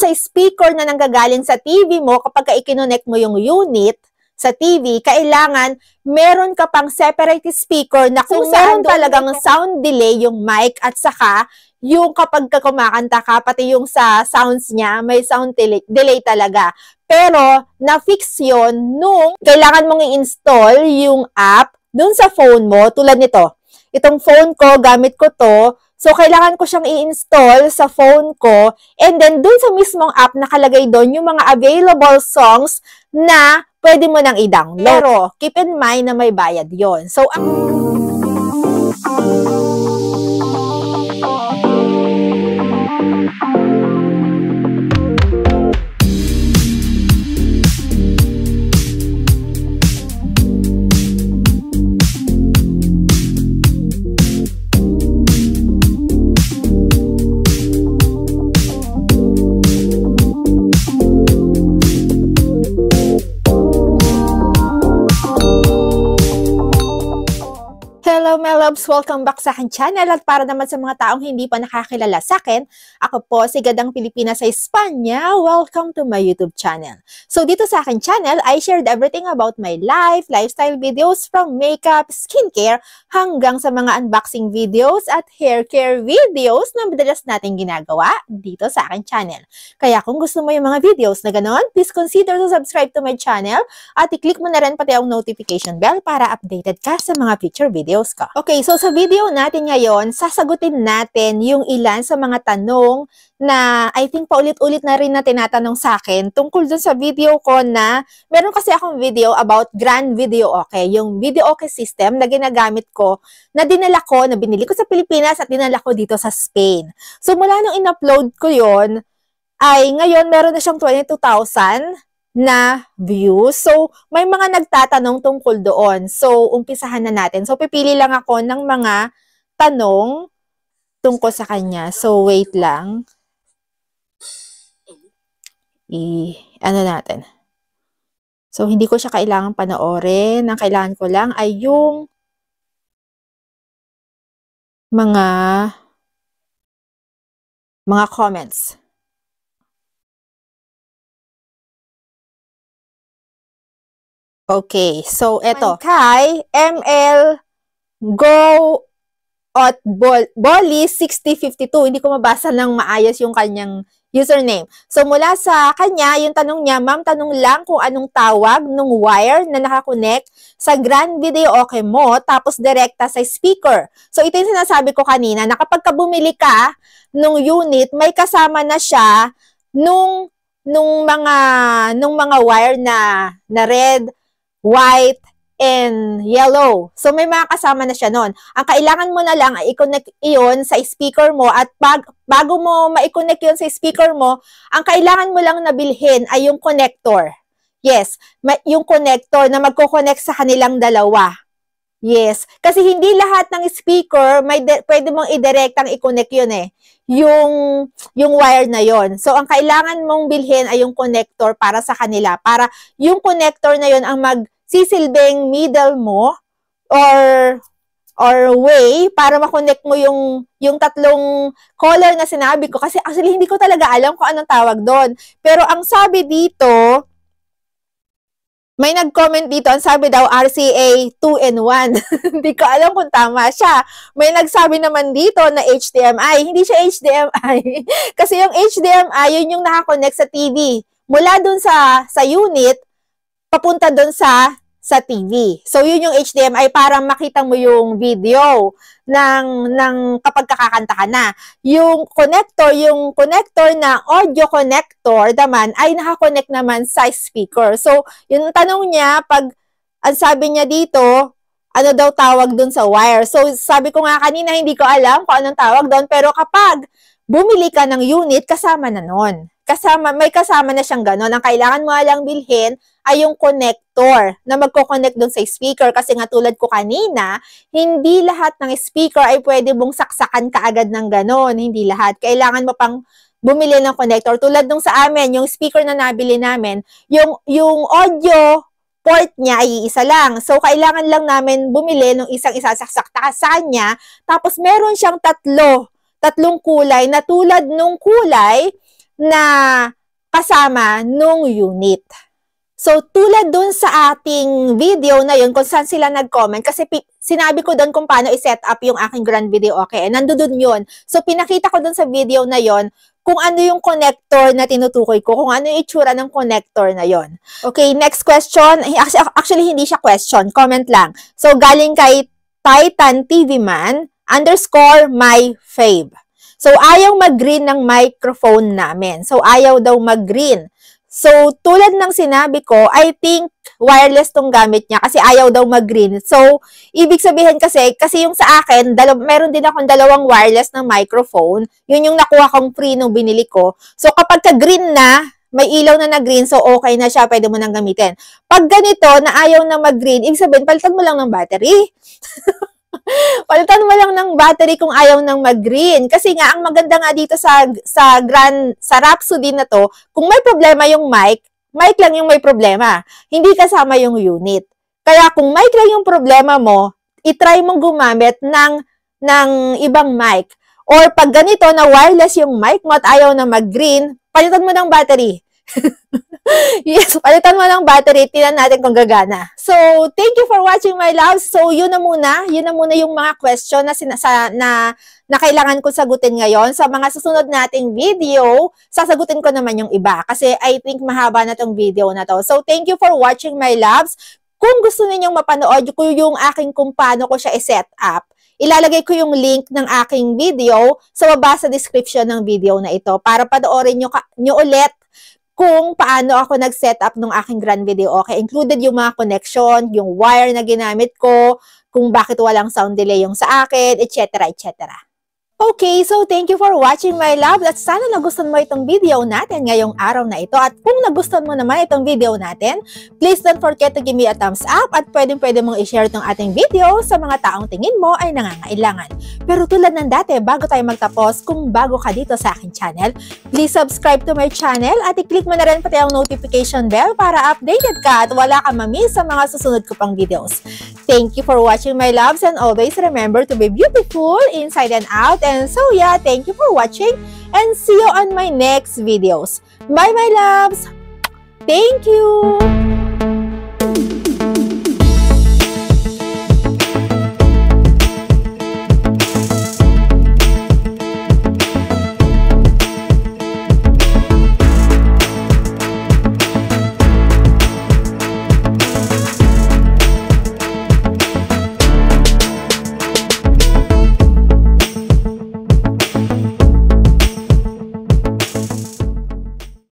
sa speaker na nanggagaling sa TV mo, kapag ka ikinonek mo yung unit, sa TV, kailangan meron ka pang separate speaker na kung so, saan talagang sound delay yung mic at saka yung kapag kumakanta ka, pati yung sa sounds niya, may sound delay, delay talaga. Pero, na-fix yon nung kailangan mong i-install yung app dun sa phone mo, tulad nito. Itong phone ko, gamit ko to, So, kailangan ko siyang i-install sa phone ko. And then, dun sa mismong app, nakalagay doon yung mga available songs na pwede mo nang i-download. Pero, keep in mind na may bayad yon So, ang... loves! Welcome back sa akin channel at para naman sa mga taong hindi pa nakakilala sa akin, ako po si Gadang Pilipinas sa Espanya. Welcome to my YouTube channel. So dito sa aking channel, I shared everything about my life, lifestyle videos from makeup, skincare, hanggang sa mga unboxing videos at hair care videos na madalas natin ginagawa dito sa aking channel. Kaya kung gusto mo yung mga videos na ganon, please consider to subscribe to my channel at i-click mo na rin pati ang notification bell para updated ka sa mga future videos ko. Okay, Okay, so sa video natin ngayon, sasagutin natin yung ilan sa mga tanong na I think paulit-ulit na rin na tinatanong sa akin tungkol dun sa video ko na meron kasi akong video about Grand Video Okay, yung Video Okay system na ginagamit ko na dinala ko, na binili ko sa Pilipinas at dinala ko dito sa Spain. So mula nung in-upload ko yon ay ngayon meron na siyang 22,000 na view. So, may mga nagtatanong tungkol doon. So, umpisahan na natin. So, pipili lang ako ng mga tanong tungkol sa kanya. So, wait lang. I, ano natin. So, hindi ko siya kailangan panoorin. Ang kailangan ko lang ay yung mga mga comments. Okay, so eto. Kay ML Go at Bol 6052. Hindi ko mabasa ng maayos yung kanyang username. So mula sa kanya, yung tanong niya, ma'am, tanong lang kung anong tawag nung wire na nakakonect sa grand video okay mo tapos direkta sa speaker. So ito yung sinasabi ko kanina na kapag ka bumili ka nung unit, may kasama na siya nung nung mga nung mga wire na na red white, and yellow. So may mga kasama na siya noon. Ang kailangan mo na lang ay i-connect iyon sa speaker mo at pag, bago mo ma-connect iyon sa speaker mo, ang kailangan mo lang nabilhin ay yung connector. Yes, yung connector na magko-connect sa kanilang dalawa. Yes. Kasi hindi lahat ng speaker, may de- pwede mong ang i-connect yun eh. Yung, yung wire na yon. So, ang kailangan mong bilhin ay yung connector para sa kanila. Para yung connector na yon ang magsisilbing middle mo or or way para makonect mo yung yung tatlong color na sinabi ko kasi actually hindi ko talaga alam kung anong tawag doon. Pero ang sabi dito, may nag-comment dito, ang sabi daw RCA 2 in 1. hindi ko alam kung tama siya. May nagsabi naman dito na HDMI. Hindi siya HDMI. Kasi yung HDMI, yun yung nakakonect sa TV. Mula dun sa, sa unit, papunta dun sa sa TV. So yun yung HDMI para makita mo yung video ng ng kapag kakakanta ka na. Yung connector, yung connector na audio connector naman ay nakakonect naman sa speaker. So yung tanong niya pag ang sabi niya dito, ano daw tawag doon sa wire. So sabi ko nga kanina hindi ko alam kung anong tawag doon pero kapag bumili ka ng unit kasama na noon kasama, may kasama na siyang gano'n. Ang kailangan mo lang bilhin ay yung connector na magko-connect dun sa speaker. Kasi nga tulad ko kanina, hindi lahat ng speaker ay pwede mong saksakan kaagad ng gano'n. Hindi lahat. Kailangan mo pang bumili ng connector. Tulad nung sa amin, yung speaker na nabili namin, yung, yung audio port niya ay isa lang. So, kailangan lang namin bumili ng isang isasaksak takasan niya. Tapos, meron siyang tatlo. Tatlong kulay na tulad nung kulay na kasama nung unit. So, tulad dun sa ating video na yun, kung saan sila nag-comment, kasi sinabi ko dun kung paano i-set up yung aking grand video, okay? And nandoon yun. So, pinakita ko dun sa video na yon kung ano yung connector na tinutukoy ko, kung ano yung itsura ng connector na yon. Okay, next question. Actually, actually, hindi siya question. Comment lang. So, galing kay Titan TV Man underscore my fave. So, ayaw mag-green ng microphone namin. So, ayaw daw mag-green. So, tulad ng sinabi ko, I think wireless tong gamit niya kasi ayaw daw mag-green. So, ibig sabihin kasi, kasi yung sa akin, meron din akong dalawang wireless na microphone. Yun yung nakuha kong free nung binili ko. So, kapag ka-green na, may ilaw na na-green, so okay na siya, pwede mo nang gamitin. Pag ganito, na ayaw na mag-green, ibig sabihin, palitan mo lang ng battery. Palitan mo lang ng battery kung ayaw nang mag-green. Kasi nga, ang maganda nga dito sa, sa, grand, sa Rhapsody na to, kung may problema yung mic, mic lang yung may problema. Hindi kasama yung unit. Kaya kung mic lang yung problema mo, itry mong gumamit ng, ng ibang mic. Or pag ganito na wireless yung mic mo at ayaw na mag-green, palitan mo ng battery. yes, palitan mo ng battery, tinan natin kung gagana. So, thank you for watching my love. So, yun na muna, yun na muna yung mga question na sinasa na na kailangan ko sagutin ngayon. Sa mga susunod nating video, sasagutin ko naman yung iba kasi I think mahaba na tong video na to. So, thank you for watching my loves. Kung gusto ninyong mapanood ko yung aking kung paano ko siya i-set up, ilalagay ko yung link ng aking video sa baba sa description ng video na ito para panoorin nyo, ka, nyo ulit kung paano ako nag setup up ng aking grand video. Okay, included yung mga connection, yung wire na ginamit ko, kung bakit walang sound delay yung sa akin, etc. etc. Okay, so thank you for watching my love at sana nagustuhan mo itong video natin ngayong araw na ito. At kung nagustuhan mo naman itong video natin, please don't forget to give me a thumbs up at pwedeng pwede mong i-share itong ating video sa mga taong tingin mo ay nangangailangan. Pero tulad ng dati, bago tayo magtapos, kung bago ka dito sa akin channel, please subscribe to my channel at i-click mo na rin pati ang notification bell para updated ka at wala kang mamiss sa mga susunod ko pang videos. Thank you for watching my loves and always remember to be beautiful inside and out And so yeah, thank you for watching and see you on my next videos. Bye my loves! Thank you!